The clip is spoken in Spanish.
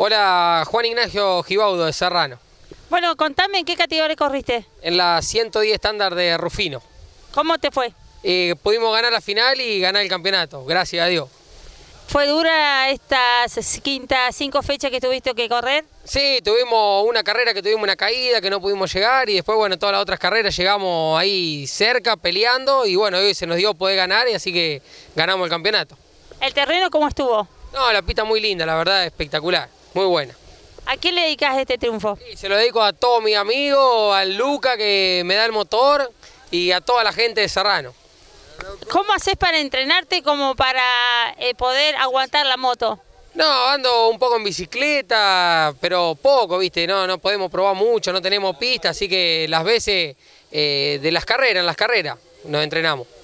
Hola, Juan Ignacio Gibaudo de Serrano. Bueno, contame en qué categoría corriste. En la 110 estándar de Rufino. ¿Cómo te fue? Eh, pudimos ganar la final y ganar el campeonato, gracias a Dios. ¿Fue dura estas quintas cinco fechas que tuviste que correr? Sí, tuvimos una carrera que tuvimos una caída, que no pudimos llegar y después, bueno, todas las otras carreras llegamos ahí cerca, peleando y bueno, hoy se nos dio poder ganar y así que ganamos el campeonato. ¿El terreno cómo estuvo? No, la pista muy linda, la verdad, espectacular muy buena. ¿A quién le dedicas este triunfo? Sí, se lo dedico a todos mis amigos, al Luca que me da el motor y a toda la gente de Serrano. ¿Cómo haces para entrenarte como para eh, poder aguantar la moto? No, ando un poco en bicicleta, pero poco, ¿viste? No, no podemos probar mucho, no tenemos pista, así que las veces eh, de las carreras, en las carreras, nos entrenamos.